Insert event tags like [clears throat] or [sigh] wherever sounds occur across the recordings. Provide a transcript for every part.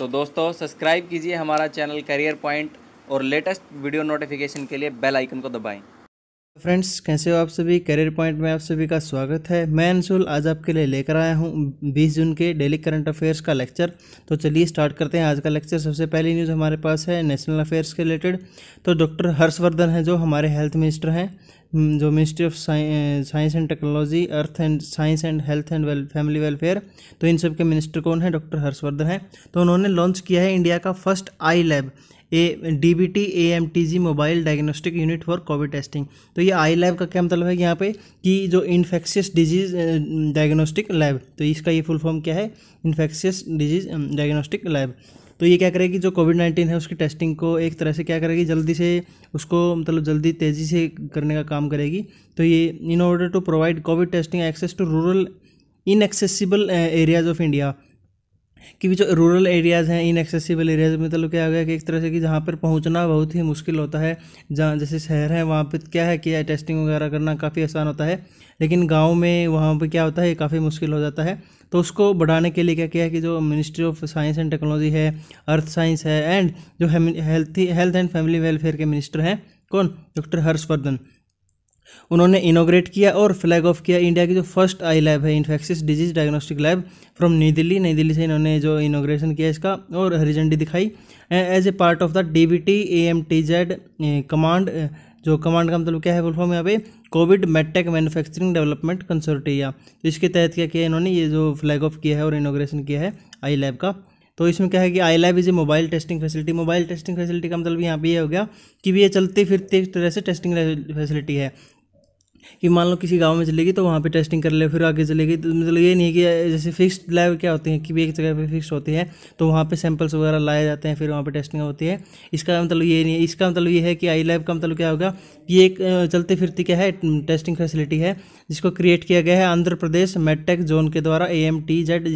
तो दोस्तों सब्सक्राइब कीजिए हमारा चैनल करियर पॉइंट और लेटेस्ट वीडियो नोटिफिकेशन के लिए बेल आइकन को दबाएं फ्रेंड्स कैसे हो आप सभी करियर पॉइंट में आप सभी का स्वागत है मैं अंशुल आज आपके लिए लेकर आया हूँ 20 जून के डेली करंट अफेयर्स का लेक्चर तो चलिए स्टार्ट करते हैं आज का लेक्चर सबसे पहली न्यूज़ हमारे पास है नेशनल अफेयर्स के रिलेटेड तो डॉक्टर हर्षवर्धन है जो हमारे हेल्थ मिनिस्टर हैं हम्म, जो ministry of science and technology earth and science and health and well family welfare तो इन सब के मिनिस्टर कौन है डॉक्टर हर्षवर्धन है तो उन्होंने लॉन्च किया है इंडिया का first I lab A D B T A M T G mobile diagnostic unit for COVID testing तो ये आई लैब का क्या मतलब है यहाँ पे कि जो इन्फेक्शियस डिजीज डायग्नोस्टिक लैब तो इसका ये फुल फॉर्म क्या है इन्फेक्शियस डिजीज डायग्नोस्टिक लैब तो ये क्या करेगी जो कोविड नाइन्टीन है उसकी टेस्टिंग को एक तरह से क्या करेगी जल्दी से उसको मतलब जल्दी तेज़ी से करने का काम करेगी तो ये in order to provide COVID testing access to rural inaccessible areas of India कि जो रूरल एरियाज़ हैं इनएक्सेसिबल एरियाज़ मतलब क्या हो गया कि एक तरह से कि जहाँ पर पहुँचना बहुत ही मुश्किल होता है जहाँ जैसे शहर है वहाँ पर क्या है कि टेस्टिंग वगैरह करना काफ़ी आसान होता है लेकिन गाँव में वहाँ पर क्या होता है काफ़ी मुश्किल हो जाता है तो उसको बढ़ाने के लिए क्या किया है कि जो ministry of science and technology है अर्थ साइंस है एंड जो healthy health and family welfare के मिनिस्टर हैं कौन डॉक्टर हर्षवर्धन उन्होंने इनोग्रेट किया और फ्लैग ऑफ किया इंडिया की जो फर्स्ट आई लैब है infectious disease diagnostic lab from new Delhi नई दिल्ली से इन्होंने जो इनोग्रेशन किया इसका और हरी झंडी दिखाई as a part of the D B T A M T Z command जो कमांड का मतलब क्या है फुलफॉर्म यहाँ पे COVID medtech manufacturing development consortia तो इसके तहत क्या किया इन्होंने ये जो फ्लैग ऑफ किया है और इनोग्रेशन किया है आई लैब का तो इसमें क्या है कि I lab is a mobile testing facility mobile testing facility का मतलब यहाँ पे ये हो गया कि भी ये चलते फिरते तरह से टेस्टिंग फैसिलिटी है कि मान लो किसी गांव में चलेगी तो वहाँ पे टेस्टिंग कर ले फिर आगे चलेगी तो मतलब ये नहीं कि जैसे फिक्स्ड लैब क्या होती है कि भी एक जगह पे फिक्स होती है तो वहाँ पे सैंपल्स वगैरह लाए जाते हैं फिर वहाँ पे टेस्टिंग होती है इसका मतलब ये नहीं है इसका मतलब ये है कि आई लैब का मतलब क्या होगा ये एक चलते फिरती क्या है टेस्टिंग फैसिलिटी है जिसको क्रिएट किया गया है आंध्र प्रदेश मेडटेक जोन के द्वारा A M T Z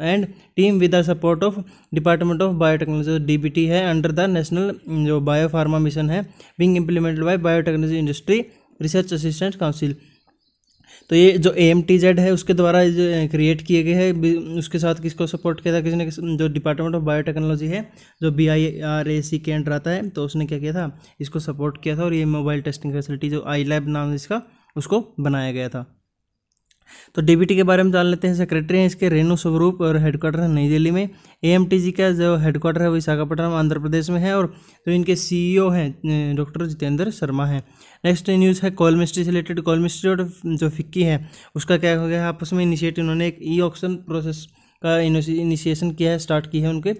and team with the support of department of biotechnology D B T है अंडर द नेशनल जो बायो फार्मा मिशन है being implemented by biotechnology industry research assistant council तो ये जो ए M T Z है उसके द्वारा जो क्रिएट किए गए हैं उसके साथ किसको सपोर्ट किया था किसी ने जो डिपार्टमेंट ऑफ बायोटेक्नोलॉजी है जो बी आई आर ए सी के अंडर रहता है तो उसने क्या किया था इसको सपोर्ट किया था और ये मोबाइल टेस्टिंग फैसिलिटी जो आई लैब नाम इसका उसको बनाया गया था तो डीबीटी के बारे में जान लेते हैं सेक्रेटरी हैं इसके रेणु स्वरूप और हेडक्वार्टर है नई दिल्ली में ए का जो हेडक्वार्टर है वो विशाखापट्टनम आंध्र प्रदेश में है और जो इनके सीईओ e हैं डॉक्टर जितेंद्र शर्मा हैं नेक्स्ट न्यूज़ है कॉल मिस्ट्री से रिलेटेड कॉल मिस्ट्री और जो फिक्की है उसका क्या हो गया आपस में इनिशिएटिव उन्होंने एक ई ऑक्शन प्रोसेस का इनिशिएशन किया है स्टार्ट की है उनके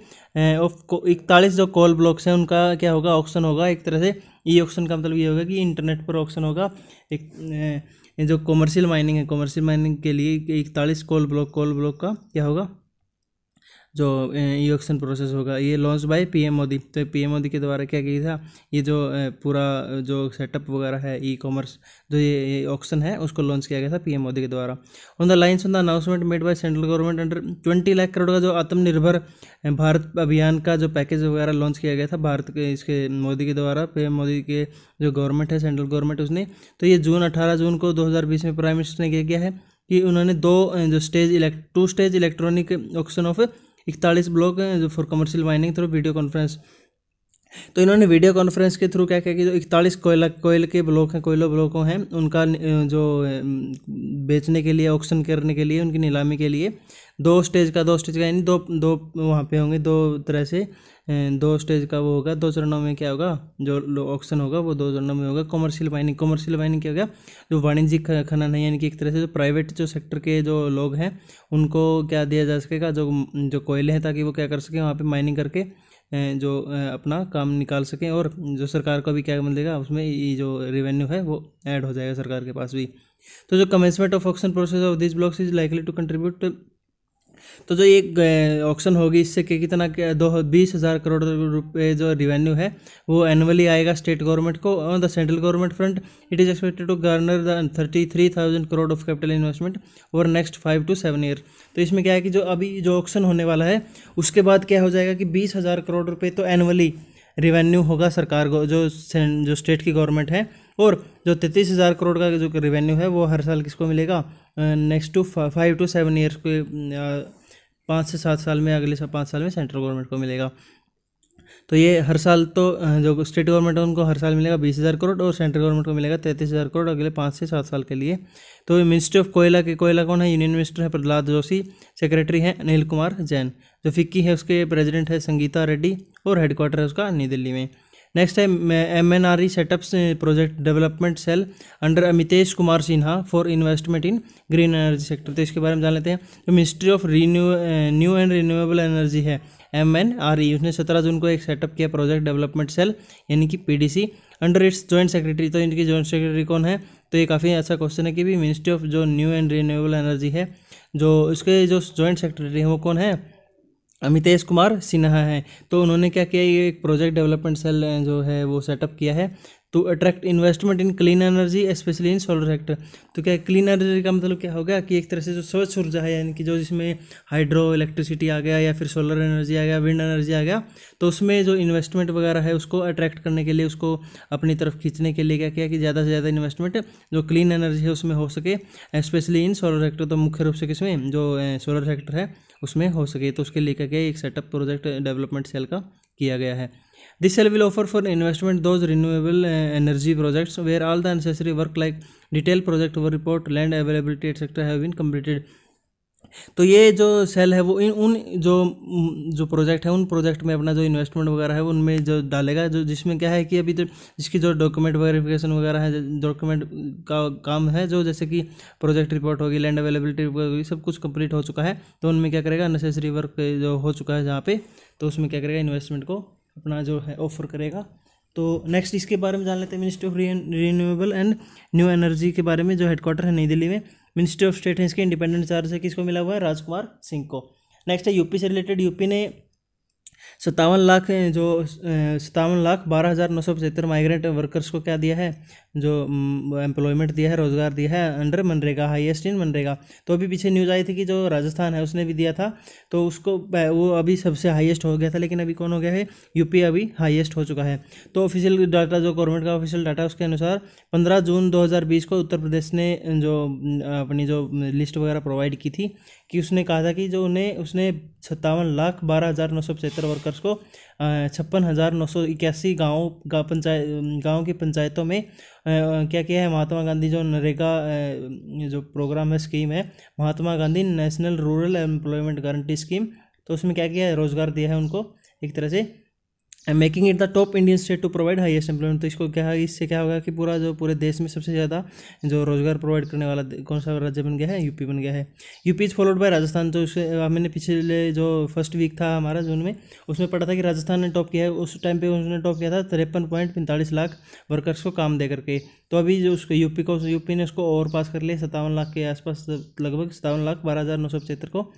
ऑफ इकतालीस जो कॉल ब्लॉक्स हैं उनका क्या होगा ऑक्शन होगा एक तरह से ई ऑक्शन का मतलब ये होगा कि इंटरनेट पर ऑक्शन होगा एक जो कॉमर्शियल माइनिंग है कॉमर्शियल माइनिंग के लिए इकतालीस कॉल ब्लॉक कॉल ब्लॉक का क्या होगा जो इलेक्शन प्रोसेस होगा ये लॉन्च बाय पीएम मोदी तो पीएम मोदी के द्वारा क्या किया था ये जो पूरा जो सेटअप वगैरह है ई कॉमर्स जो ये ऑप्शन है उसको लॉन्च किया गया था पीएम मोदी के द्वारा on the lines on the announcement made by central government under twenty lakh crore का जो आत्मनिर्भर भारत अभियान का जो पैकेज वगैरह लॉन्च किया गया था भारत के इसके मोदी के द्वारा पीएम मोदी के जो गवर्नमेंट है सेंट्रल गवर्नमेंट उसने तो ये जून अठारह जून को बीस में प्राइम मिनिस्टर ने किया किया है कि उन्होंने दो जो stage elect two stage electronic auction of इकतालीस ब्लॉक हैं जो for commercial mining through video conference तो इन्होंने वीडियो कॉन्फ्रेंस के थ्रू क्या किया कि जो इकतालीस कोयला कोयल के ब्लॉक हैं कोयला ब्लॉकों हैं उनका जो बेचने के लिए ऑक्शन करने के लिए उनकी नीलामी के लिए दो स्टेज का दो स्टेज का यानी दो दो वहाँ पे होंगे दो तरह से अं, दो स्टेज का वो होगा दो चरणों में क्या होगा जो ऑक्शन होगा वो दो चरणों में होगा कॉमर्शियल माइनिंग कॉमर्शियल माइनिंग क्या होगा जो वाणिज्यिक खनन है यानी कि एक तरह से जो प्राइवेट जो सेक्टर के जो लोग हैं उनको क्या दिया जा सकेगा जो जो कोयले हैं ताकि वो क्या कर सकें वहाँ पर माइनिंग करके अं, जो अपना काम निकाल सकें और जो सरकार को भी क्या मिलेगा उसमें ये जो रेवेन्यू है वो ऐड हो जाएगा सरकार के पास भी तो जो commencement of auction process of this blocks is likely to contribute तो जो एक ऑक्शन होगी इससे कितना दो बीस हज़ार करोड़ रुपए जो रिवेन्यू है वो एनुअली आएगा स्टेट गवर्नमेंट को on the central government front it is expected to garner the thirty three thousand crore of capital investment over next five to seven year तो इसमें क्या है कि जो अभी जो ऑक्शन होने वाला है उसके बाद क्या हो जाएगा कि बीस हज़ार करोड़ रुपये तो एनुअली रिवेन्यू होगा सरकार को जो जो स्टेट की गवर्नमेंट है और जो तैंतीस हज़ार करोड़ का जो रेवेन्यू है वो हर साल किसको मिलेगा next to five to seven years के पाँच से सात साल में अगले पाँच साल में सेंट्रल गवर्नमेंट को मिलेगा तो ये हर साल तो जो स्टेट गवर्नमेंट है उनको हर साल मिलेगा बीस हज़ार करोड़ और सेंट्रल गवर्नमेंट को मिलेगा तैंतीस हज़ार करोड़ अगले पाँच से सात साल के लिए तो मिनिस्ट्री ऑफ कोयला के कोयला कौन है यूनियन मिनिस्टर है प्रहलाद जोशी सेक्रेटरी है अनिल कुमार जैन जो फिक्की है उसके प्रेसिडेंट है संगीता रेड्डी और हेडक्वार्टर है उसका नई दिल्ली में नेक्स्ट है M N R E setups project development cell under Amitesh Kumar Sinha for investment in green energy sector तो इसके बारे में जान लेते हैं जो ministry of renew new and renewable energy है एम एन आर ई उसने सत्रह जून को एक सेटअप किया प्रोजेक्ट डेवलपमेंट सेल यानी कि P D C under its joint secretary तो इनकी जॉइंट सेक्रेटरी कौन है तो ये काफ़ी अच्छा क्वेश्चन है कि भी मिनिस्ट्री ऑफ जो न्यू एंड रिन्यूएबल एनर्जी है जो इसके जो जॉइंट सेक्रेटरी हैं वो कौन है अमितेश कुमार सिन्हा हैं तो उन्होंने क्या किया ये एक प्रोजेक्ट डेवलपमेंट सेल जो है वो सेटअप किया है to attract investment in clean energy specially in solar sector तो क्या क्लीन एनर्जी का मतलब क्या होगा कि एक तरह से जो स्वच्छ ऊर्जा है यानी कि जो जिसमें हाइड्रो इलेक्ट्रिसिटी आ गया या फिर सोलर एनर्जी आ गया विंड एनर्जी आ गया तो उसमें जो इन्वेस्टमेंट वगैरह है उसको अट्रैक्ट करने के लिए उसको अपनी तरफ खींचने के लिए क्या किया कि ज़्यादा से ज़्यादा इन्वेस्टमेंट जो क्लीन एनर्जी है उसमें हो सके स्पेशली इन सोलर सेक्टर तो मुख्य रूप से किसमें जो सोलर सेक्टर है उसमें हो सके तो उसके लिए क्या किया एक सेटअप प्रोजेक्ट डेवलपमेंट सेल का किया गया है this cell will offer for investment those renewable energy projects where all the necessary work like detail project report land availability etcetera have been completed तो ये जो सेल है वो इन उन जो जो प्रोजेक्ट है उन प्रोजेक्ट में अपना जो इन्वेस्टमेंट वगैरह है उनमें जो डालेगा जो जिसमें क्या है कि अभी तो जिसकी जो डॉक्यूमेंट वेरिफिकेशन वगैरह है डॉक्यूमेंट का काम है जो जैसे कि प्रोजेक्ट रिपोर्ट होगी लैंड अवेलेबिलिटी रिपोर्ट होगी सब कुछ कंप्लीट हो चुका है तो उनमें क्या करेगा नेसेसरी वर्क जो हो चुका है जहाँ पे तो उसमें क्या करेगा इन्वेस्टमेंट को अपना जो है ऑफर करेगा तो नेक्स्ट इसके बारे में जान लेते हैं ministry of renewable and new energy के बारे में जो हेडक्वार्टर है नई दिल्ली में मिनिस्ट्री ऑफ स्टेट है इसके इंडिपेंडेंट चार्ज है किसको मिला हुआ है राजकुमार सिंह को नेक्स्ट है यूपी से रिलेटेड यूपी ने सत्तावन लाख जो सत्तावन लाख बारह हज़ार नौ सौ पचहत्तर माइग्रेंट वर्कर्स को क्या दिया है जो एम्प्लॉयमेंट दिया है रोज़गार दिया है under MNREGA highest in MNREGA तो अभी पीछे न्यूज़ आई थी कि जो राजस्थान है उसने भी दिया था तो उसको वो अभी सबसे हाईएस्ट हो गया था लेकिन अभी कौन हो गया है यूपी अभी हाईएस्ट हो चुका है तो ऑफिशियल डाटा जो गवर्नमेंट का ऑफिशियल डाटा उसके अनुसार पंद्रह जून दो को उत्तर प्रदेश ने जो अपनी जो लिस्ट वगैरह प्रोवाइड की थी कि उसने कहा था कि जो उन्हें उसने सत्तावन लाख बारह हज़ार नौ सौ पचहत्तर वर्कर्स को छप्पन हज़ार नौ सौ इक्यासी गाँव का पंचायत गाँव की पंचायतों में क्या किया है महात्मा गांधी जो नरेगा जो प्रोग्राम है स्कीम है Mahatma Gandhi national rural employment guarantee scheme तो उसमें क्या किया है रोज़गार दिया है उनको एक तरह से and making it the top Indian state to provide highest employment तो इसको क्या इससे क्या होगा कि पूरा जो पूरे देश में सबसे ज़्यादा जो रोजगार प्रोवाइड करने वाला कौन सा राज्य बन गया है यूपी बन गया है UP is followed by Rajasthan तो उस मैंने पिछले जो फर्स्ट वीक था हमारा जून में उसमें पढ़ा था कि राजस्थान ने टॉप किया है उस टाइम पर उसने टॉप किया था तिरपन पॉइंट पैंतालीस लाख वर्कर्स को काम दे करके तो अभी जो उसको यूपी को यूपी ने उसको ओवर पास कर लिया सत्तावन लाख के आसपास लगभग सत्तावन लाख बारह हज़ार नौ सौ पचहत्तर को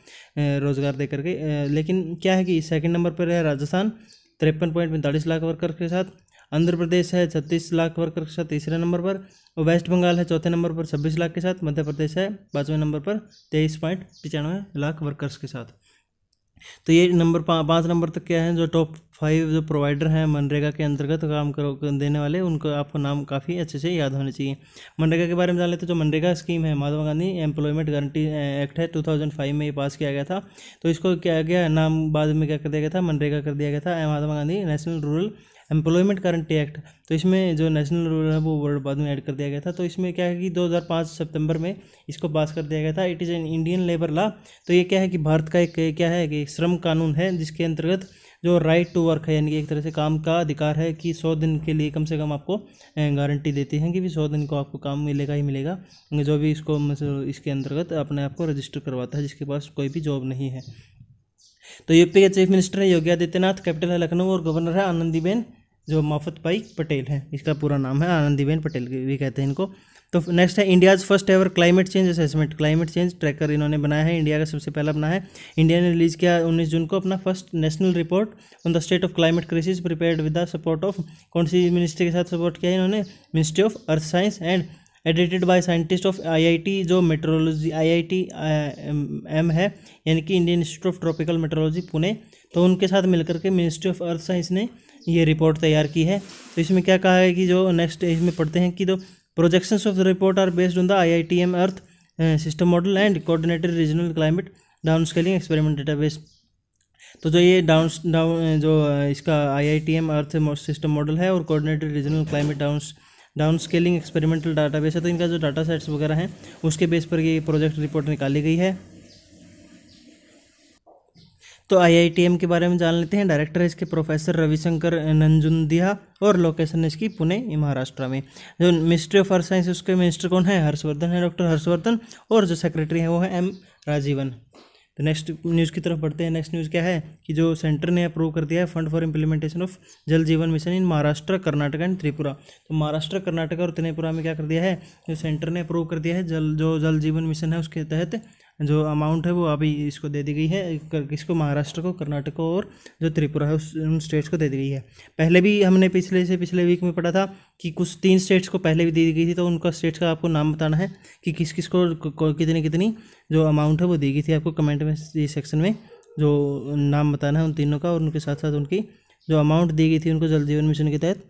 रोज़गार दे करके लेकिन क्या है कि सेकेंड नंबर पर है राजस्थान तिरपन पॉइंट पैंतालीस लाख वर्कर के साथ आंध्र प्रदेश है छत्तीस लाख वर्कर के साथ तीसरे नंबर पर और वेस्ट बंगाल है चौथे नंबर पर छब्बीस लाख के साथ मध्य प्रदेश है पाँचवें नंबर पर तेईस पॉइंट पचानवे लाख वर्कर्स के साथ तो ये नंबर पाँच नंबर तक क्या है जो टॉप फाइव जो प्रोवाइडर हैं मनरेगा के अंतर्गत तो काम करो देने वाले उनको आपको नाम काफ़ी अच्छे से याद होने चाहिए मनरेगा के बारे में जान लेते तो जो मनरेगा स्कीम है Mahatma Gandhi employment guarantee act है 2005 में ये पास किया गया था तो इसको क्या गया नाम बाद में क्या कर दिया गया था मनरेगा कर दिया गया था Mahatma Gandhi national rural employment guarantee act तो इसमें जो नेशनल रूल है वो वर्ल्ड बाद में ऐड कर दिया गया था तो इसमें क्या है कि 2005 सितंबर में इसको पास कर दिया गया था it is an Indian labour law तो ये क्या है कि भारत का एक क्या है कि श्रम कानून है जिसके अंतर्गत जो राइट टू वर्क है यानी कि एक तरह से काम का अधिकार है कि सौ दिन के लिए कम से कम आपको गारंटी देती हैं कि भी सौ दिन को आपको काम मिलेगा ही मिलेगा जो भी इसको मतलब इसके अंतर्गत अपने आप को रजिस्टर करवाता है जिसके पास कोई भी जॉब नहीं है तो यूपी के चीफ मिनिस्टर है योगी आदित्यनाथ कैपिटल है लखनऊ और गवर्नर है आनंदीबेन जो माफत भाई पटेल है इसका पूरा नाम है आनंदीबेन पटेल भी कहते हैं इनको तो नेक्स्ट है India's first ever climate change assessment climate change tracker इन्होंने बनाया है इंडिया का सबसे पहला बनाया है इंडिया ने रिलीज किया 19 जून को अपना first national report on the state of climate crisis prepared with the support of कौन सी मिनिस्ट्री के साथ सपोर्ट किया इन्होंने ministry of earth science and edited by scientist of IIT जो मेट्रोलॉजी आईआईटी एम है यानी कि Indian institute of tropical meteorology Pune तो उनके साथ मिलकर के मिनिस्ट्री ऑफ अर्थ साइंस ने ये रिपोर्ट तैयार की है तो इसमें क्या कहा है कि जो नेक्स्ट इसमें पढ़ते हैं कि दो projection of the report are based on the I I T M earth system model and coordinated regional climate down scaling experiment database तो जो ये डाउन डाउन जो इसका I I T M earth system model है और coordinated regional climate down down scaling experimental base है तो इनका जो डाटा सेट्स वगैरह हैं उसके बेस पर ये प्रोजेक्ट रिपोर्ट निकाली गई है तो आईआईटीएम के बारे में जान लेते हैं डायरेक्टर है इसके प्रोफेसर रविशंकर नंजुंदिया और लोकेशन है इसकी पुणे महाराष्ट्र में जो मिनिस्ट्री ऑफ अर्थ साइंस उसके मिनिस्टर कौन है हर्षवर्धन है डॉक्टर हर्षवर्धन और जो सेक्रेटरी है वो है एम राजीवन तो नेक्स्ट न्यूज़ की तरफ बढ़ते हैं नेक्स्ट न्यूज़ क्या है कि जो सेंटर ने अप्रूव कर दिया है fund for implementation of Jal Jeevan mission in Maharashtra Karnataka and Tripura तो महाराष्ट्र कर्नाटक और त्रिपुरा में क्या कर दिया है जो सेंटर ने अप्रूव कर दिया है जल जो जल जीवन मिशन है उसके तहत जो अमाउंट है वो अभी इसको दे दी गई है किसको महाराष्ट्र को कर्नाटक को और जो त्रिपुरा है उस उन स्टेट्स को दे दी गई है पहले भी हमने पिछले से पिछले वीक में पढ़ा था कि कुछ तीन स्टेट्स को पहले भी दे दी गई थी तो उनका स्टेट्स का आपको नाम बताना है कि किस किस को कितनी कितनी जो अमाउंट है वो दी गई थी आपको कमेंट में इस सेक्शन में जो नाम बताना है उन तीनों का और उनके साथ साथ उनकी जो अमाउंट दी गई थी उनको जल जीवन मिशन के तहत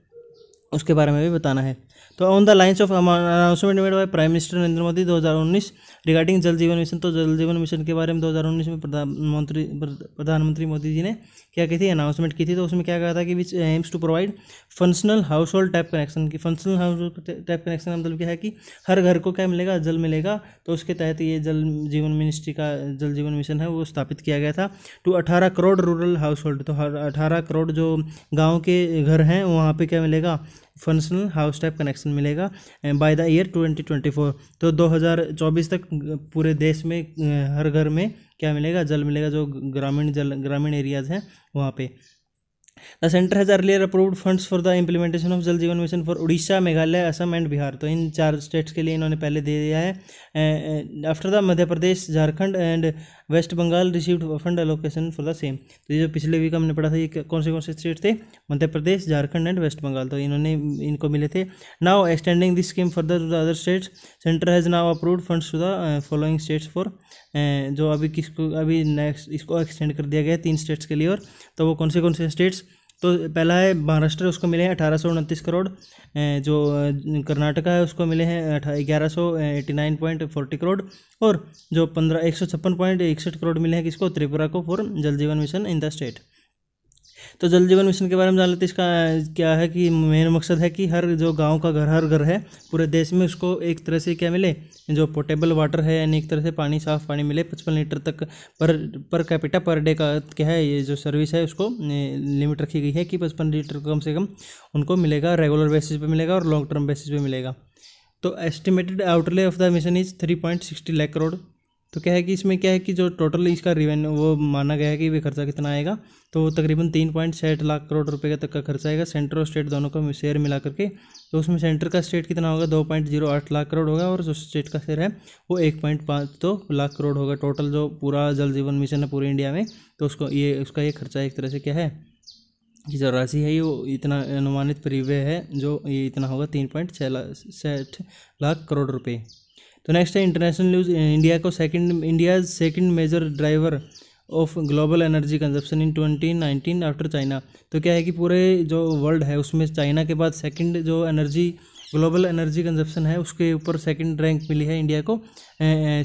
उसके बारे में भी बताना है तो on the lines of announcement made by prime minister Narendra Modi 2019 regarding Jal Jeevan mission तो जल जीवन मिशन के बारे में 2019 में प्रधानमंत्री प्रधानमंत्री मोदी जी ने क्या की थी अनाउंसमेंट की थी तो उसमें क्या कहा था कि which aims to provide functional household type connection की functional household type connection का मतलब क्या है कि हर घर को क्या मिलेगा जल मिलेगा तो उसके तहत ये जल जीवन मिनिस्ट्री का जल जीवन मिशन है वो स्थापित किया गया था टू अठारह करोड़ रूरल हाउस होल्ड तो अठारह करोड़ जो गाँव के घर हैं वहाँ पर क्या मिलेगा फंक्शनल हाउस टाइप कनेक्शन मिलेगा बाय द ईयर 2024 तो 2024 तक पूरे देश में हर घर में क्या मिलेगा जल मिलेगा जो ग्रामीण जल ग्रामीण एरियाज हैं वहाँ पे the centre has earlier approved funds for the implementation of Jal Jeevan mission for Orissa Meghalaya Assam and Bihar तो इन चार स्टेट्स के लिए इन्होंने पहले दे दिया है after the Madhya Pradesh Jharkhand and West Bengal received fund allocation for the same तो ये जो पिछले वीक हमने पढ़ा था ये कौन से कौन से स्टेट थे मध्य प्रदेश झारखंड एंड वेस्ट बंगाल तो इन्होंने इनको मिले थे now extending this scheme further to the other states centre has now approved funds to the following states for जो अभी किसको अभी नेक्स्ट इसको एक्सटेंड कर दिया गया है तीन स्टेट्स के लिए और तो वो कौन से कौन से स्टेट्स तो पहला है महाराष्ट्र उसको मिले हैं अठारह करोड़ जो कर्नाटका है उसको मिले हैं ग्यारह सौ eighty nine point forty crore और जो पंद्रह एक सौ छप्पन पॉइंट इकसठ करोड़ मिले हैं किसको त्रिपुरा को फॉर जल Jeevan mission in the state तो जल जीवन मिशन के बारे में जान लेते हैं इसका क्या है कि मेन मकसद है कि हर जो गाँव का घर हर घर है पूरे देश में उसको एक तरह से क्या मिले जो पोर्टेबल वाटर है यानी एक तरह से पानी साफ पानी मिले पचपन लीटर तक पर पर कैपिटा पर डे का क्या है ये जो सर्विस है उसको लिमिट रखी गई है कि पचपन लीटर कम से कम उनको मिलेगा रेगुलर बेसिस पर मिलेगा और लॉन्ग टर्म बेसिस पर मिलेगा तो estimated outlay of the mission is three point sixty lakh crore तो क्या है कि इसमें क्या है कि जो टोटल इसका रिवेन्यू वो माना गया है कि वे खर्चा कितना आएगा तो तकरीबन तीन पॉइंट साठ लाख करोड़ रुपए का तक का खर्चा आएगा सेंटर और स्टेट दोनों का शेयर मिला करके तो उसमें सेंटर का स्टेट कितना होगा दो पॉइंट जीरो आठ लाख करोड़ होगा और जो स्टेट का शेयर है वो एक पॉइंट पाँच दो लाख करोड़ होगा टोटल जो पूरा जल जीवन मिशन है पूरे इंडिया में तो उसको ये उसका ये खर्चा एक तरह से क्या है कि जो राशि है ये वो इतना अनुमानित परिवह है जो ये इतना होगा तीन पॉइंट छः लाख साठ लाख करोड़ रुपये तो नेक्स्ट है इंटरनेशनल न्यूज़ इंडिया को second India second major driver of global energy consumption in 2019 after China तो क्या है कि पूरे जो वर्ल्ड है उसमें चाइना के बाद सेकंड जो एनर्जी ग्लोबल एनर्जी कंजप्शन है उसके ऊपर सेकंड रैंक मिली है इंडिया को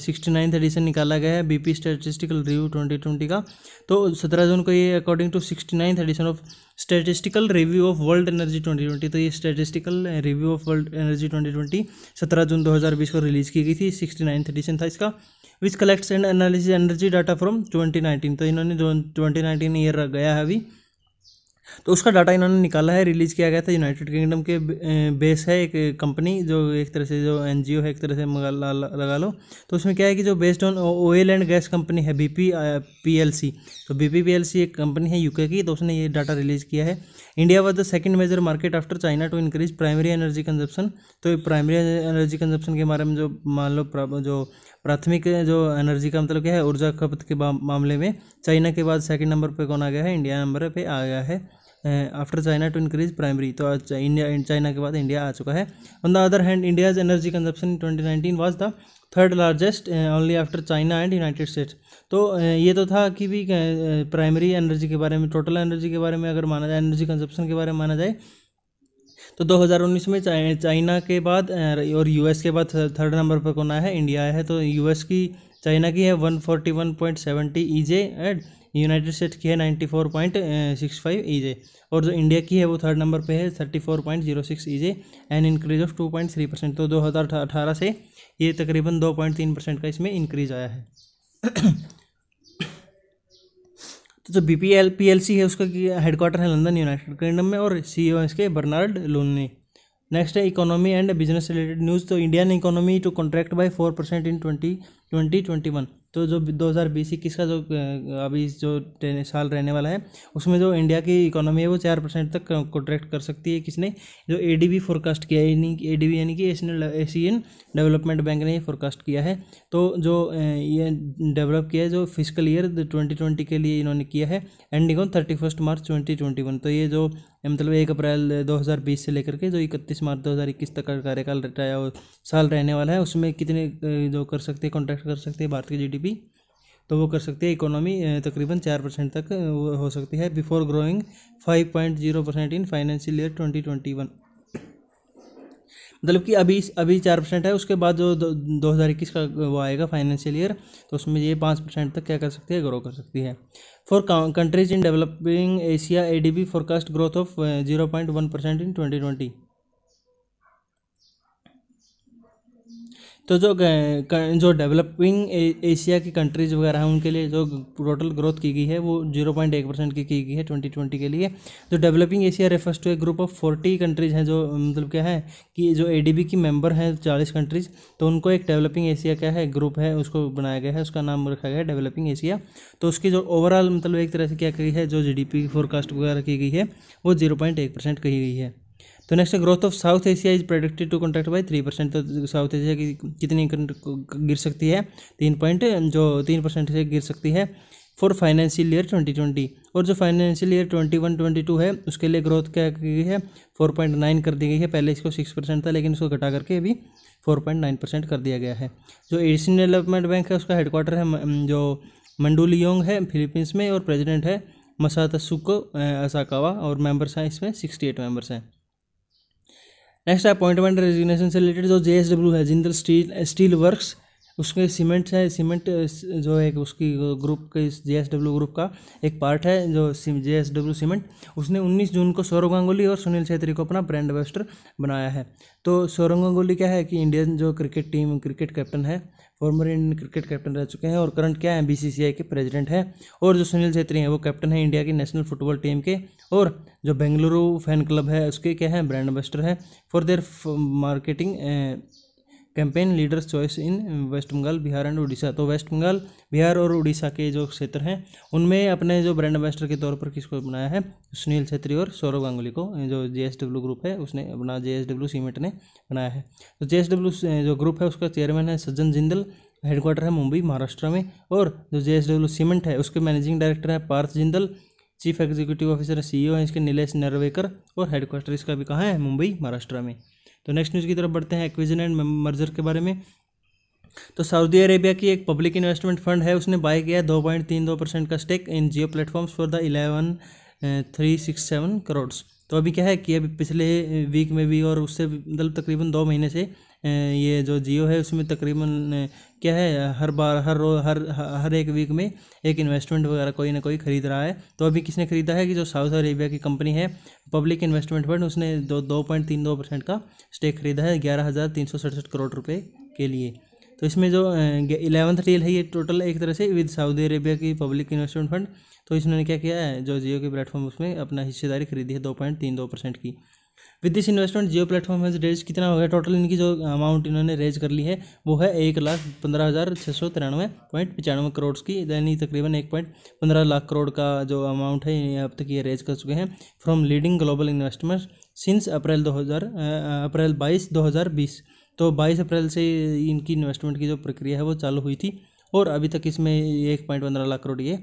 सिक्सटी नाइन्थ एडिशन निकाला गया है BP statistical review twenty twenty का तो सत्रह जून को ये according to sixty ninth edition of statistical review of world energy twenty twenty तो ये statistical review of world energy twenty twenty सत्रह जून दो हज़ार बीस को रिलीज़ की गई थी सिक्सटी नाइन्थ एडिशन था इसका which collects and analysis energy data from twenty nineteen तो इन्होंने ट्वेंटी नाइनटीन ईयर गया है अभी तो उसका डाटा इन्होंने निकाला है रिलीज़ किया गया था यूनाइटेड किंगडम के बेस है एक कंपनी जो एक तरह से जो एन है एक तरह से लगा लो तो उसमें क्या है कि जो based on oil and gas company है B P P L C तो B P P L C एक कंपनी है यूके की तो उसने ये डाटा रिलीज़ किया है India was the second major market after China to increase primary energy consumption तो प्राइमरी एनर्जी कंजप्शन के बारे में जो मान लो जो प्राथमिक जो एनर्जी का मतलब क्या है ऊर्जा खपत के मामले में चाइना के बाद सेकेंड नंबर पर कौन आ गया है इंडिया नंबर पर आ गया है after China to increase primary तो इंडिया चाइना के बाद इंडिया आ चुका है on the other hand India's energy consumption twenty nineteen was the third largest only after China and United States तो uh, ये तो था कि भी प्राइमरी uh, एनर्जी के बारे में टोटल एनर्जी के बारे में अगर माना जाए एनर्जी कंजप्शन के बारे में माना जाए तो 2019 में चाइना के बाद uh, और यूएस के बाद थर्ड नंबर पर कौन आया है इंडिया आया है तो यूएस की चाइना की है 141.70 ईजे एंड यूनाइटेड स्टेट की है 94.65 ईजे e और जो इंडिया की है वो थर्ड नंबर पे है 34.06 EJ and increase of 2.3 percent तो 2018 से ये तकरीबन दो पॉइंट तीन परसेंट का इसमें इंक्रीज आया है [clears throat] तो जो B P L P L C है उसका हेडक्वार्टर है लंदन यूनाइटेड किंगडम में और सी ओ e इसके बर्नार्ड ने नेक्स्ट है economy and business related news तो Indian economy to contract by four percent in twenty twenty twenty one तो जो 2020 इक्कीस का जो अभी जो साल रहने वाला है उसमें जो इंडिया की इकोनॉमी है वो चार परसेंट तक कॉन्ट्रैक्ट कर सकती है किसने जो ए डी बी फोरकास्ट किया है यानी ए डी बी यानी कि एशियन एशियन डेवलपमेंट बैंक ने फोरकास्ट किया है तो जो ये डेवलप किया है जो फिजिकल ईयर ट्वेंटी ट्वेंटी के लिए इन्होंने किया है ending on thirty first March twenty twenty one तो ये जो मतलब एक अप्रैल 2020 से लेकर के जो इकतीस मार्च 2021 तक का कार्यकाल रहा साल रहने वाला है उसमें कितने जो कर सकते हैं कॉन्ट्रैक्ट कर सकते हैं भारत की जीडीपी तो वो कर सकते हैं इकोनॉमी तकरीबन चार परसेंट तक हो सकती है before growing five point zero percent in financial year twenty twenty one मतलब कि अभी अभी चार परसेंट है उसके बाद जो दो हज़ार इक्कीस का वो आएगा फाइनेंशियल ईयर तो उसमें ये पाँच परसेंट तक क्या कर सकती है ग्रो कर सकती है for countries in developing Asia A D B forecast growth of zero point one percent in twenty twenty तो जो जो डेवलपिंग एशिया की कंट्रीज़ वगैरह हैं उनके लिए जो टोटल ग्रोथ की गई है वो जीरो पॉइंट एक परसेंट की की गई है ट्वेंटी ट्वेंटी के लिए जो developing Asia refers to a group of forty countries हैं जो मतलब क्या है कि जो ए डी बी की मेम्बर हैं चालीस कंट्रीज़ तो उनको एक डेवलपिंग एशिया क्या है ग्रुप है उसको बनाया गया है उसका नाम रखा गया है डेवलपिंग एशिया तो उसकी जो ओवरऑल मतलब एक तरह से क्या कही है जो जी डी की फोरकास्ट वगैरह की गई है वो जीरो पॉइंट एक परसेंट कही गई है तो नेक्स्ट है growth of South Asia is projected to contract by three percent तो साउथ एशिया की कितनी गिर सकती है तीन पॉइंट जो तीन परसेंट से गिर सकती है for financial year twenty twenty और जो financial year twenty one twenty two है उसके लिए ग्रोथ क्या की गई है फोर पॉइंट नाइन कर दी गई है पहले इसको सिक्स परसेंट था लेकिन इसको घटा करके अभी फोर पॉइंट नाइन परसेंट कर दिया गया है जो एशियन डेवलपमेंट बैंक है उसका हेडक्वार्टर है जो मंडूलियोंग है फिलीपींस में और प्रेजिडेंट है मसातसुको असाकावा और मेम्बर्स हैं इसमें सिक्सटी एट मेम्बर्स हैं नेक्स्ट अपॉइंटमेंट रेजिग्नेशन से रिलेटेड जो जे है जिंदल स्टील स्टील वर्क्स उसके सीमेंट है सीमेंट जो एक उसकी ग्रुप के जे एस डब्ल्यू ग्रुप का एक पार्ट है जो जे एस सीमेंट उसने 19 जून को सौरव गांगुली और सुनील छेत्री को अपना ब्रांड एम्बेस्टर बनाया है तो सौरव गांगुली क्या है कि इंडियन जो क्रिकेट टीम क्रिकेट कैप्टन है फॉर्मर इंडियन क्रिकेट कैप्टन रह चुके हैं और करंट क्या है बीसीसीआई के प्रेसिडेंट हैं और जो सुनील छेत्री हैं वो कैप्टन है इंडिया की नेशनल फुटबॉल टीम के और जो बेंगलुरु फैन क्लब है उसके क्या हैं ब्रांड एम्बेस्टर हैं for their marketing campaign leaders choice in West Bengal Bihar and Orissa तो वेस्ट बंगाल बिहार और उड़ीसा के जो क्षेत्र हैं उनमें अपने जो ब्रांड एम्बेसडर के तौर पर किसको बनाया है सुनील छेत्री और सौरभ गांगुली को जो जे ग्रुप है उसने अपना जे सीमेंट ने बनाया है तो जे जो ग्रुप है उसका चेयरमैन है सज्जन जिंदल हेडक्वार्टर है मुंबई महाराष्ट्र में और जो जे सीमेंट है उसके मैनेजिंग डायरेक्टर है Parth Jindal chief executive officer CEO हैं इसके नीलेश नरवेकर और हेडक्वार्टर इसका भी कहाँ है मुंबई महाराष्ट्र में तो नेक्स्ट न्यूज़ की तरफ बढ़ते हैं एक्विजन एंड मर्जर के बारे में तो सऊदी अरेबिया की एक पब्लिक इन्वेस्टमेंट फंड है उसने बाय किया दो पॉइंट तीन दो परसेंट का stake in Jio platforms for the eleven three six seven crores तो अभी क्या है कि अभी पिछले वीक में भी और उससे मतलब तकरीबन दो महीने से ये जो जियो है उसमें तकरीबन क्या है हर बार हर रोज हर हर एक वीक में एक इन्वेस्टमेंट वगैरह कोई ना कोई खरीद रहा है तो अभी किसने खरीदा है कि जो साउथ अरेबिया की कंपनी है पब्लिक इन्वेस्टमेंट फंड उसने दो दो पॉइंट तीन दो परसेंट का स्टेक खरीदा है ग्यारह हज़ार तीन सौ सड़सठ करोड़ रुपये के लिए तो इसमें जो इलेवंथ डील है ये टोटल एक तरह से विद सऊदी अरेबिया की पब्लिक इन्वेस्टमेंट फंड तो इसने क्या किया है जो जियो के प्लेटफॉर्म उसमें अपना हिस्सेदारी खरीदी है दो पॉइंट तीन दो परसेंट की with this investment Jio platform has raise कितना हो गया टोटल इनकी जो अमाउंट इन्होंने रेज कर ली है वो है एक लाख पंद्रह हज़ार छः सौ तिरानवे पॉइंट पचानवे करोड़ की यानी तकरीबन एक पॉइंट पंद्रह लाख करोड़ का जो अमाउंट है अब तक ये रेज कर चुके हैं from leading global investment since April दो हज़ार अप्रैल बाईस दो हज़ार बीस तो बाईस अप्रैल से इनकी इन्वेस्टमेंट की जो प्रक्रिया है वो चालू हुई थी और अभी तक इसमें एक पॉइंट पंद्रह लाख करोड़ ये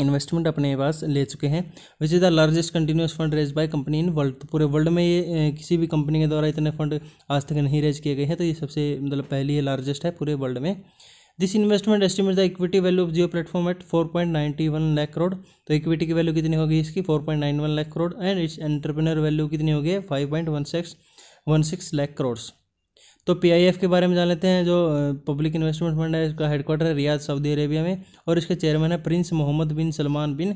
इन्वेस्टमेंट अपने पास ले चुके हैं which is the largest continuous fund raise by company in world पूरे वर्ल्ड में ये किसी भी कंपनी के द्वारा इतने फंड आज तक नहीं रेज किए गए हैं तो ये सबसे मतलब पहली ये लार्जेस्ट है पूरे वर्ल्ड में this investment estimate the equity value of Jio platform at four point ninety one lakh crore तो इक्विटी की वैल्यू कितनी होगी इसकी four point nine one lakh crore and its entrepreneur value कितनी होगी five point one six one six lakh crore तो पी के बारे में जान लेते हैं जो पब्लिक इन्वेस्टमेंट फंड है इसका हेडक्वार्टर है रियाद सऊदी अरेबिया में और इसके चेयरमैन है prince Mohammed bin Salman bin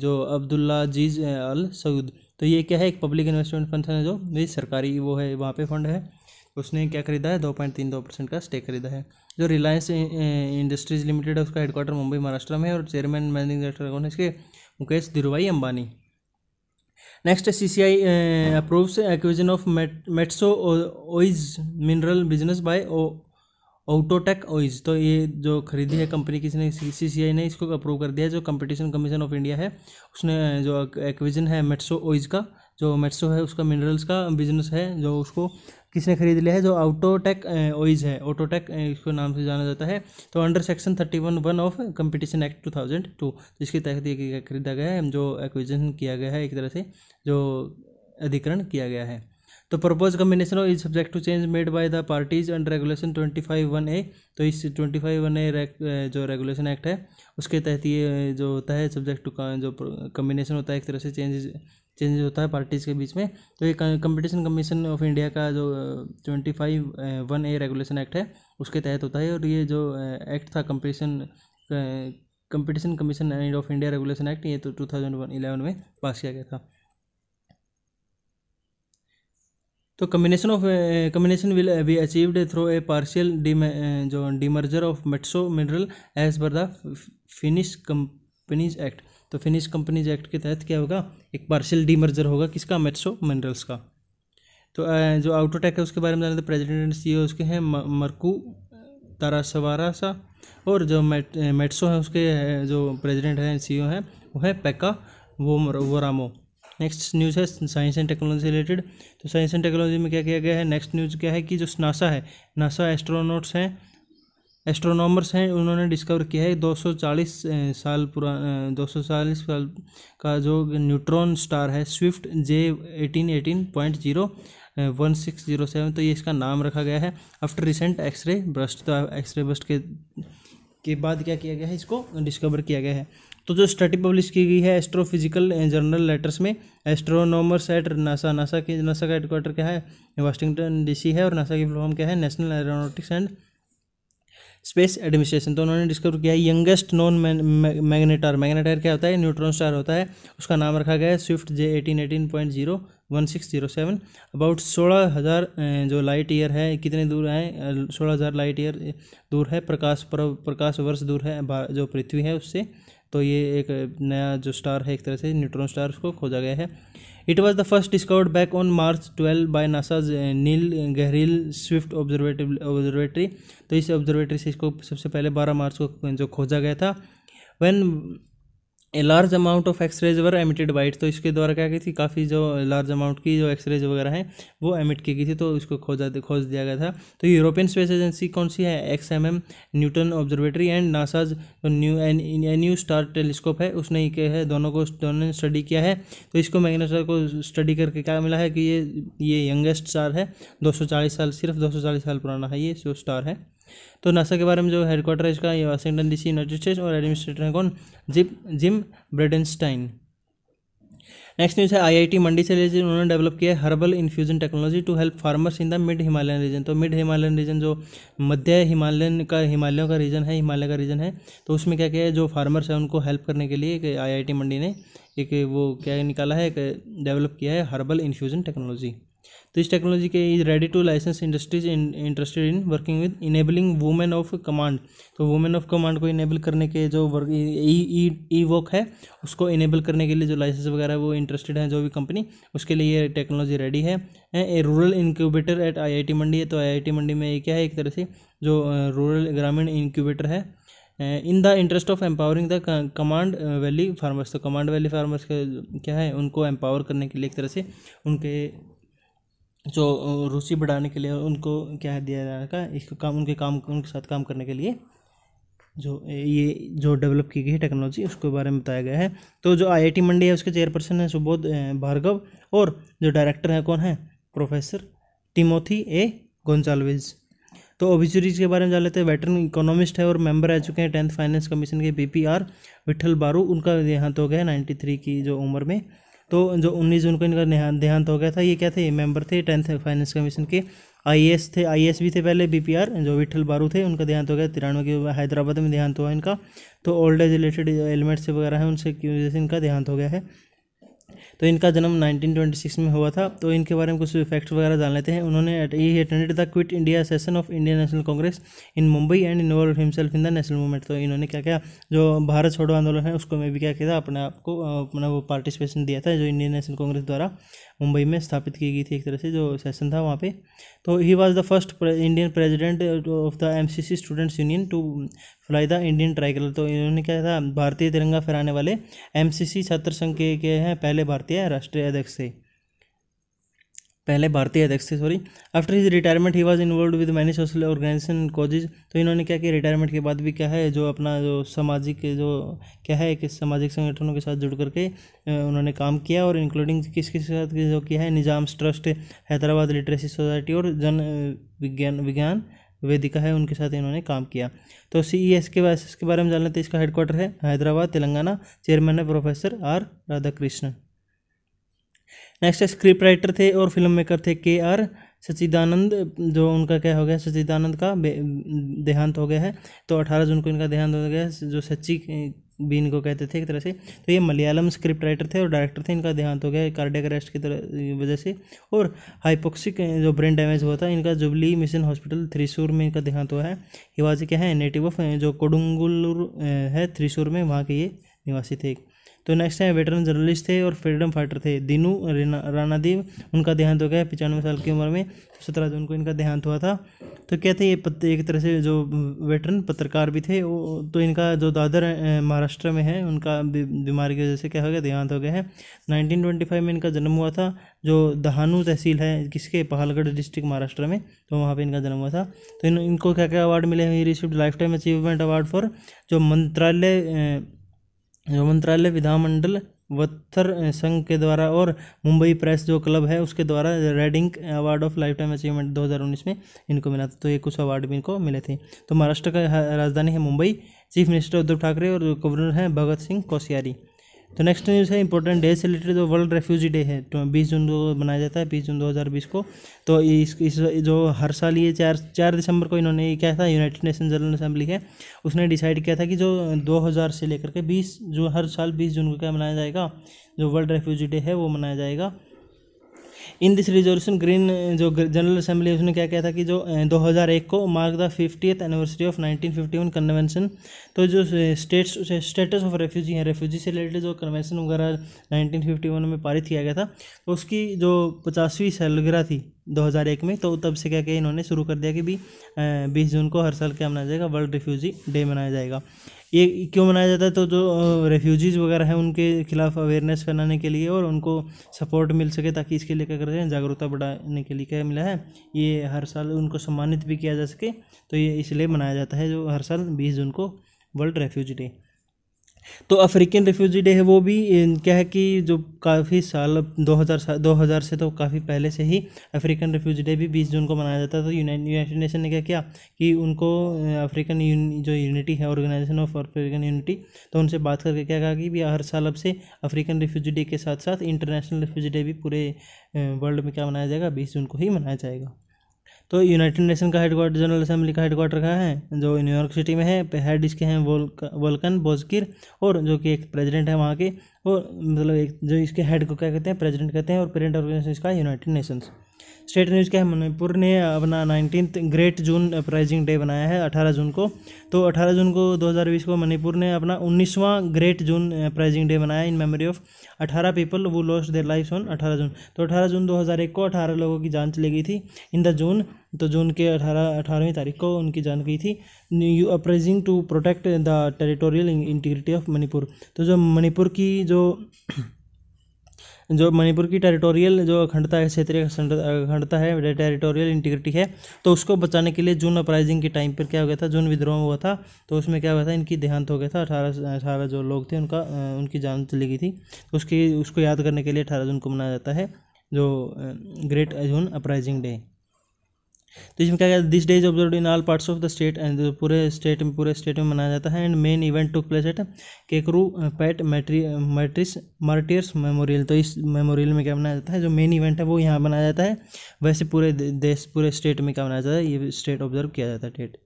जो अब्दुल्ला जीज अल सऊद तो ये क्या है एक पब्लिक इन्वेस्टमेंट फंड है जो ये सरकारी वो है वहाँ पे फंड है उसने क्या खरीदा है दो पॉइंट तीन दो परसेंट का स्टेक खरीदा है जो रिलायंस इंडस्ट्रीज लिमिटेड है उसका हेडक्वार्टर मुंबई महाराष्ट्र में है और चेयरमैन मैनेजिंग डायरेक्टर कौन है इसके Mukesh Dhirubhai Ambani next C C I approves acquisition of Metso Oyj mineral business by Outotec Oyj तो ये जो खरीदी है कंपनी किसने सी सी आई ने इसको अप्रूव कर दिया है जो कंपटीशन कमीशन ऑफ इंडिया है उसने जो एक्विजन है मेट्सो ओइज का जो मेट्सो है उसका मिनरल्स का बिजनेस है जो उसको किसने खरीद लिया है जो ऑटोटेक ओइज है ऑटोटेक इसको नाम से जाना जाता है तो under section thirty one one of competition act two thousand two जिसके तहत ये खरीदा गया है जो एक्विजन किया गया है एक तरह से जो अधिकरण किया गया है तो propose combination of is subject to change made by the parties under regulation twenty five one A तो इस ट्वेंटी फाइव वन ए जो रेगुलेशन एक्ट है उसके तहत ये जो होता है सब्जेक्ट टू जो कम्बिनेशन होता है एक तरह से चेंज चेंज होता है पार्टीज़ के बीच में तो ये कंपटीशन कमीशन ऑफ इंडिया का जो twenty five one A regulation act है उसके तहत होता है और ये जो एक्ट था competition competition commission and of India regulation act ये तो टू थाउजेंड वन इलेवन में पास किया गया था तो combination of combination will be achieved through a partial de जो demerger of Metso mineral as per the Finnish companies act तो Finnish companies act के तहत क्या होगा एक पार्शियल मर्जर होगा किसका मेट्सो मिनरल्स का तो जो आउटोटैक है उसके बारे में जाना तो प्रेजिडेंट एंड सी उसके हैं मरकू तारासवारा सा और जो मेट मेट्सो है उसके जो प्रेजिडेंट हैं सी हैं वो है पैका वो वो रामो नेक्स्ट न्यूज़ है साइंस एंड टेक्नोलॉजी रिलेटेड तो साइंस एंड टेक्नोलॉजी में क्या किया गया है नेक्स्ट न्यूज़ क्या है कि जो नासा है नासा एस्ट्रोनॉट्स हैं एस्ट्रोनॉमर्स हैं उन्होंने डिस्कवर किया है 240 साल पुरा 240 साल का जो न्यूट्रॉन स्टार है Swift J eighteen eighteen point zero one six zero seven तो ये इसका नाम रखा गया है आफ्टर रिसेंट एक्सरे ब्रस्ट तो एक्सरे ब्रस्ट के के बाद क्या किया गया है इसको डिस्कवर किया गया है तो जो स्टडी पब्लिश की गई है एस्ट्रोफिजिकल जर्नल लेटर्स में एस्ट्रोनॉमर्स एट नासा नासा के नासा का हेडक्वार्टर क्या है वाशिंगटन डीसी है और नासा की फ्लोम क्या है national aeronautics and space administration तो उन्होंने डिस्कवर किया है यंगेस्ट नॉन मैग्नेटार मैग्नेटार क्या होता है न्यूट्रॉन स्टार होता है उसका नाम रखा गया है Swift J eighteen eighteen point zero one six zero seven about सोलह हज़ार जो लाइट ईयर है कितने दूर है सोलह हज़ार लाइट ईयर दूर है प्रकाश प्रकाश वर्ष दूर है जो पृथ्वी है उससे तो ये एक नया जो स्टार है एक तरह से न्यूट्रॉन स्टार उसको खोजा गया है it was the first discovered back on March twelve by NASA's Neil गहरील स्विफ्ट ऑब्जर्वेटिव ऑब्जर्वेटरी तो इस ऑब्जर्वेटरी से इसको सबसे पहले बारह मार्च को जो खोजा गया था when a large amount of X-rays were emitted by it तो इसके द्वारा क्या की थी काफ़ी जो लार्ज अमाउंट की जो एक्सरेज वगैरह हैं वो एमिट की गई थी तो इसको खोजा खोज दिया गया था तो यूरोपियन स्पेस एजेंसी कौन सी है X M M Newton observatory and NASA's जो न्यू न्यू स्टार टेलीस्कोप है उसने क्या है दोनों को दोनों ने स्टडी किया है तो इसको मैग्नेटर को स्टडी करके क्या मिला है कि ये ये यंगेस्ट स्टार है चालीस साल सिर्फ चालीस साल पुराना है ये जो स्टार है तो नासा के बारे में जो हेडक्वार्टर है इसका ये वाशिंगटन डीसी यूनाइटेड स्टेट्स और एडमिनिस्ट्रेटर है कौन जिप जिम ब्रेडनस्टाइन नेक्स्ट न्यूज़ है आईआईटी मंडी से रिलेटेड उन्होंने डेवलप किया है herbal infusion technology to help farmers in the mid Himalayan region तो मिड हिमालयन रीजन जो मध्य हिमालयन का हिमालयों का रीजन है हिमालय का रीजन है तो उसमें क्या क्या है जो फार्मर्स हैं उनको हेल्प करने के लिए एक आई मंडी ने एक वो क्या निकाला है एक डेवलप किया है हर्बल इन्फ्यूजन टेक्नोलॉजी तो इस टेक्नोलॉजी के is ready to license industries interested in working with enabling women of Kamand तो वुमेन ऑफ कमांड को इनेबल करने के जो वर्क ई वर्क है उसको इनेबल करने के लिए जो लाइसेंस वगैरह वो इंटरेस्टेड हैं जो भी कंपनी उसके लिए ये टेक्नोलॉजी रेडी है a rural incubator at I Mandi है तो आई मंडी में ये क्या है एक तरह से जो रूरल ग्रामीण इंक्यूबेटर है in the interest of empowering the Kamand valley farmers तो कमांड वैली फार्मर्स क्या है उनको एम्पावर करने के लिए एक तरह से उनके जो रुचि बढ़ाने के लिए उनको क्या है दिया जा रहा है इसको काम उनके काम उनके साथ काम करने के लिए जो ये जो डेवलप की गई है टेक्नोलॉजी उसके बारे में बताया गया है तो जो आईआईटी मंडी है उसके चेयरपर्सन है सुबोध भार्गव और जो डायरेक्टर हैं कौन है प्रोफेसर टिमोथी ए गोंजालविज तो ओबिचुरीज के बारे में जान लेते हैं वेटरन इकोनॉमिस्ट है और मेंबर रह चुके हैं टेंथ फाइनेंस कमीशन के बी पी आर विठल बारू उनका देहांत हो गया है नाइन्टी थ्री की जो उम्र में तो जो उन्नीस जून को इनका देहांत हो गया था ये क्या थे मेंबर थे टेंथ फाइनेंस कमीशन के आई थे आई भी थे पहले बी जो विठल बारू थे उनका देहांत हो गया तिरानवे के हैदराबाद में देहांत हुआ इनका तो ओल्ड एज रिलेटेड एलिमेंट्स वगैरह हैं उनसे की वजह से इनका देहांत हो गया है तो इनका जन्म 1926 में हुआ था तो इनके बारे में कुछ इफेक्ट्स वगैरह जान लेते हैं उन्होंने he attended the quit India session of Indian national Congress in Mumbai and involve himself in the national movement तो इन्होंने क्या क्या जो भारत छोड़ो आंदोलन है उसको में भी क्या किया था अपने आपको अपना वो पार्टिसिपेशन दिया था जो इंडियन नेशनल कांग्रेस द्वारा मुंबई में स्थापित की गई थी एक तरह से जो सेशन था वहाँ पे तो he was the first Indian president of the MCC students union to fly the Indian tricolour तो इन्होंने क्या था भारतीय तिरंगा फहराने वाले एम छात्र संघ के, के हैं पहले भारतीय है, राष्ट्रीय अध्यक्ष थे पहले भारतीय अध्यक्ष थे sorry after his retirement he was involve with many social organisation causes तो इन्होंने क्या कि रिटायरमेंट के बाद भी क्या है जो अपना जो सामाजिक जो क्या है कि सामाजिक संगठनों के साथ जुड़ करके उन्होंने काम किया और इंक्लूडिंग किस किस के साथ जो किया है Nizam's trust Hyderabad literacy society और जन विज्ञान विज्ञान वेदिका है उनके साथ इन्होंने काम किया तो सी ई एस के एस के बारे में जान लेते हैं इसका हेडक्वार्टर है हैदराबाद तेलंगाना चेयरमैन है professor R Radhakrishnan next script writer थे और फिल्म मेकर थे के आर सचिदानंद जो उनका क्या हो गया सचिदानंद का देहांत हो गया है तो अठारह जून को इनका देहांत हो गया जो सच्ची बीन इनको कहते थे एक तरह से तो ये मलयालम स्क्रिप्ट राइटर थे और डायरेक्टर थे इनका देहांत हो गया कार्डियक अरेस्ट की तरह वजह से और हाइपोक्सिक जो ब्रेन डैमेज हुआ था इनका जुबली मिशन हॉस्पिटल थ्रीसूर में इनका देहांत हुआ है ये वाजी क्या है नेटिव ऑफ जो कोडुंगुलूर है थ्रीसूर में वहाँ के ये निवासी थे तो नेक्स्ट है वेटरन जर्नलिस्ट थे और फ्रीडम फाइटर थे दिनू रानादीव उनका देहांत हो गया पचानवे साल की उम्र में सत्रह जून को इनका देहांत हुआ था तो क्या थे ये एक तरह से जो वेटरन पत्रकार भी थे वो तो इनका जो दादर महाराष्ट्र में है उनका बीमारी की वजह से क्या हो गया देहांत हो गया है नाइनटीन में इनका जन्म हुआ था जो दहानू तहसील है किसके पहालगढ़ डिस्ट्रिक्ट महाराष्ट्र में तो वहाँ पे इनका जन्म हुआ था तो इन इनको क्या क्या अवार्ड मिले हैं received life time achievement award for जो मंत्रालय जो मंत्रालय विधानमंडल वत्थर संघ के द्वारा और मुंबई प्रेस जो क्लब है उसके द्वारा रेडिंग award of life time achievement 2019 में इनको मिला था तो ये कुछ अवार्ड भी इनको मिले थे तो महाराष्ट्र का राजधानी है मुंबई चीफ मिनिस्टर उद्धव ठाकरे और गवर्नर हैं भगत सिंह कोश्यारी तो नेक्स्ट न्यूज़ है इंपॉर्टेंट डे से रिलेटेड वर्ल्ड रेफ्यूजी डे है तो बीस जून को मनाया जाता है बीस जून बीस को तो इस इस जो हर साल ये चार चार दिसंबर को इन्होंने क्या था यूनाइटेड नेशन जनरल असम्बली है उसने डिसाइड किया था कि जो 2000 से लेकर के बीस जो हर साल बीस जून को क्या मनाया जाएगा जो वर्ल्ड रेफ्यूजी डे है वो मनाया जाएगा इन दिस रिजोल्यूशन ग्रीन जो जनरल असेंबली उसने क्या किया था कि जो 2001 को mark the fiftieth anniversary of 1951 convention तो जो स्टेट्स स्टेटस ऑफ रेफ्यूजी है रेफ्यूजी से रिलेटेड जो कन्वेंशन वगैरह 1951 में पारित किया गया था तो उसकी जो पचासवीं सैलगरा थी 2001 में तो तब से क्या किया इन्होंने शुरू कर दिया कि भी बीस जून को हर साल क्या मनाया जाएगा वर्ल्ड रिफ्यूजी डे मनाया जाएगा ये क्यों मनाया जाता है तो जो रेफ्यूजीज़ वगैरह हैं उनके खिलाफ अवेयरनेस फैलाने के लिए और उनको सपोर्ट मिल सके ताकि इसके लिए क्या करते हैं जागरूकता बढ़ाने के लिए क्या मिला है ये हर साल उनको सम्मानित भी किया जा सके तो ये इसलिए मनाया जाता है जो हर साल बीस जून को वर्ल्ड रेफ्यूजी डे तो अफ्रीकन रिफ्यूजी डे है वो भी क्या है कि जो काफ़ी साल 2000 2000 से तो काफ़ी पहले से ही अफ्रीकन रिफ्यूजी डे भी 20 जून को मनाया जाता है तो यूनाइटेड नेशन ने क्या किया कि उनको अफ्रीकन यून, जो यूनिटी है ऑर्गेनाइजेशन ऑफ अफ्रीकन यूनिटी तो उनसे बात करके क्या कहा कि भी हर साल अब से अफ्रीकन रिफ्यूजी डे के साथ साथ इंटरनेशनल रिफ्यूजी डे भी पूरे वर्ल्ड में क्या मनाया जाएगा बीस जून को ही मनाया जाएगा तो यूनाइटेड नेशन का हेडक्वार्टर जनरल असेंबली का हेडक्वार्टर कहाँ है जो न्यूयॉर्क सिटी में है हेड इसके हैं वोल्कन बोजकिर और जो कि एक प्रेसिडेंट है वहाँ के और मतलब एक जो इसके हेड को क्या कहते हैं प्रेसिडेंट कहते हैं और पेरेंट ऑर्गेनाइजेशन इसका यूनाइटेड नेशंस स्टेट न्यूज़ क्या है मणिपुर ने अपना nineteen great June uprising day बनाया है अठारह जून को तो अठारह जून को 2020 को मणिपुर ने अपना उन्नीसवां ग्रेट जून प्राइजिंग डे बनाया इन मेमोरी ऑफ अठारह people who lost their life on अठारह जून तो अठारह जून 2001 को अठारह लोगों की जान चली गई थी इन द जून तो जून के अठारह अठारहवीं तारीख को उनकी जान गई थी you uprising to protect the territorial integrity of Manipur तो जो मणिपुर की जो जो मणिपुर की टेरिटोरियल जो अखंडता है क्षेत्रीय अखंडता है टेरिटोरियल इंटीग्रिटी है तो उसको बचाने के लिए जून अपराइजिंग के टाइम पर क्या हो गया था जून विद्रोह हुआ था तो उसमें क्या हुआ था इनकी देहांत हो गया था अठारह अठारह जो लोग थे उनका उनकी जान चली गई थी तो उसकी उसको याद करने के लिए अठारह जून को मनाया जाता है जो ग्रेट जून अपराइजिंग डे तो इसमें क्या कहते this day is observe in all parts of the state and पूरे स्टेट में पूरे स्टेट में मनाया जाता है and main event took place at Kekrupat मैट्री मैट्रिस मार्टियर्स मेमोरियल तो इस मेमोरियल में क्या मनाया जाता है जो मेन इवेंट है वो यहाँ मनाया जाता है वैसे पूरे देश पूरे स्टेट में क्या मनाया जाता है ये स्टेट ऑब्जर्व किया जाता है डेट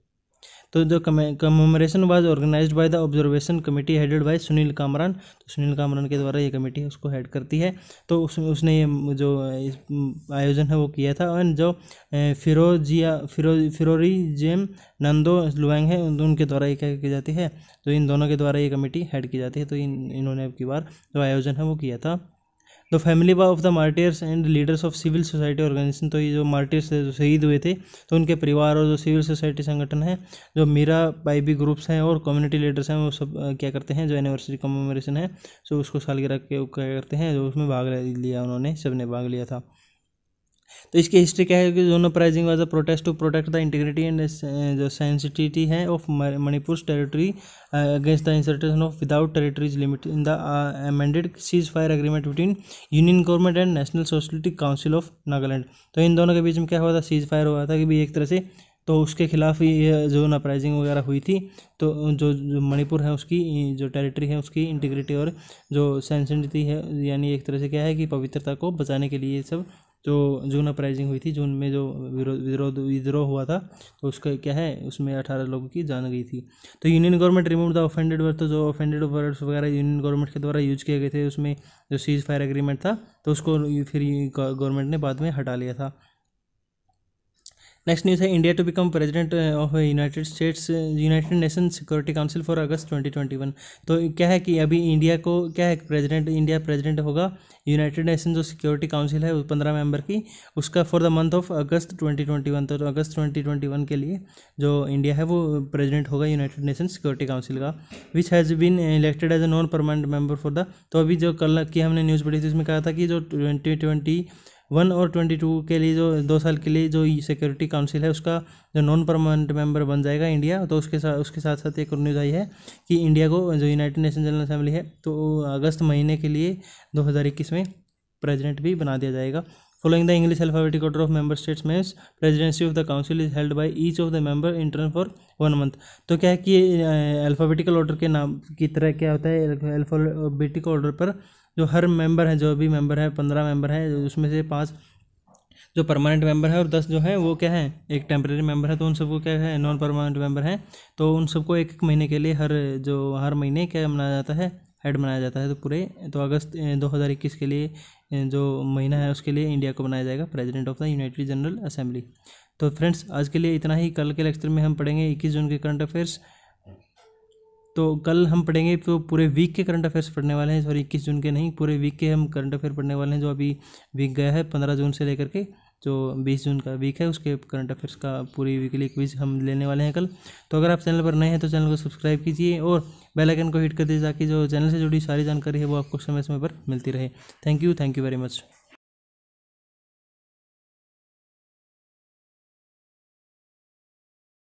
तो जो commemoration was organised by the observation committee headed by Sunil Kamran तो सुनील कामरान के द्वारा ये कमेटी है उसको हेड करती है तो उस, उसने ये जो आयोजन है वो किया था एंड जो फिरोजिया फिरो फिरोरी जेम नंदो लुएंग है उनके द्वारा ये क्या की जाती है तो इन दोनों के द्वारा ये कमेटी हेड की जाती है तो इन इन्होंने अब की बार जो आयोजन है वो किया था the family of the martyrs and leaders of civil society organisation तो ये जो मार्टियर्स थे जो शहीद हुए थे तो उनके परिवार और जो सिविल सोसाइटी संगठन है जो मीरा बाई बी ग्रुप्स हैं और कम्युनिटी लीडर्स हैं वो सब क्या करते हैं जो एनिवर्सरी कमेमोरेशन है सो उसको सालगिरह के क्या करते हैं जो उसमें भाग लिया उन्होंने सब ने भाग लिया था तो इसकी हिस्ट्री क्या है कि June uprising was a protest to protect the integrity and जो सेंसिटिविटी है of Manipur territory against the insertion of without territories limit in the amended cease fire agreement between union government and national socialist council of Nagaland तो इन दोनों के बीच में क्या हुआ था सीज फायर हुआ था कि भी एक तरह से तो उसके खिलाफ ये uh, जो अपराइजिंग वगैरह हुई थी तो जो, जो मणिपुर है उसकी जो टेरिटरी है उसकी इंटीग्रिटी और जो सेंसिटिविटी है यानी एक तरह से क्या है कि पवित्रता को बचाने के लिए ये सब जो जून अपराइजिंग हुई थी जून में जो विरोध विद्रोह हुआ था तो उसका क्या है उसमें अठारह लोगों की जान गई थी तो union government remove the offended word तो जो ऑफेंडेड वर्ड्स वगैरह यूनियन गवर्नमेंट के द्वारा यूज किए गए थे उसमें जो सीज फायर एग्रीमेंट था तो उसको फिर गवर्नमेंट ने बाद में हटा लिया था नेक्स्ट न्यूज़ है India to become president of United States United Nation security Council for August 2021 तो क्या है कि अभी इंडिया को क्या है प्रेजिडेंट इंडिया प्रेजिडेंट होगा यूनाइटेड नेशन जो सिक्योरिटी काउंसिल है पंद्रह मेंबर की उसका for the month of August 2021 तो अगस्त 2021 के लिए जो इंडिया है वो प्रेजिडेंट होगा यूनाइटेड नेशन सिक्योरिटी काउंसिल का which has been elected as a non permanent member for the तो अभी जो कल की हमने न्यूज़ पढ़ी थी उसमें कहा था कि जो ट्वेंटी वन और ट्वेंटी टू के लिए जो दो साल के लिए जो सिक्योरिटी काउंसिल है उसका जो नॉन परमानेंट मेंबर बन जाएगा इंडिया तो उसके साथ उसके साथ साथ एक न्यूज़ आई है कि इंडिया को जो यूनाइटेड नेशन जनरल असेंबली है तो अगस्त महीने के लिए दो हज़ार इक्कीस में प्रेजिडेंट भी बना दिया जाएगा following the English alphabetic order of member states means presidency of the council is held by each of the member in turn for one month तो क्या है कि अल्फ़ाबेटिकल ऑर्डर के नाम की तरह क्या होता है अल्फ़ाबेटिक ऑर्डर पर जो हर मेंबर है जो भी मेंबर है पंद्रह मेंबर है उसमें से पाँच जो परमानेंट मेंबर है और दस जो है वो क्या है एक टेम्प्रेरी मेंबर है तो उन सबको क्या है नॉन परमानेंट मेंबर है तो उन सबको एक एक महीने के लिए हर जो हर महीने क्या मनाया जाता है हेड मनाया जाता है तो पूरे तो अगस्त 2021 के लिए जो महीना है उसके लिए इंडिया को बनाया जाएगा president of the United general assembly तो फ्रेंड्स आज के लिए इतना ही कल के लेक्चर में हम पढ़ेंगे इक्कीस जून के करंट अफेयर्स तो कल हम पढ़ेंगे तो पूरे वीक के करंट अफेयर्स पढ़ने वाले हैं सॉरी इक्कीस जून के नहीं पूरे वीक के हम करंट अफेयर पढ़ने वाले हैं जो अभी वीक गया है पंद्रह जून से लेकर के जो बीस जून का वीक है उसके करंट अफेयर्स का पूरी वीकली क्विज हम लेने वाले हैं कल तो अगर आप चैनल पर नए हैं तो चैनल को सब्सक्राइब कीजिए और बेल आइकन को हिट कर दीजिए ताकि जो चैनल से जुड़ी सारी जानकारी है वो आपको समय समय पर मिलती रहे thank you thank you very much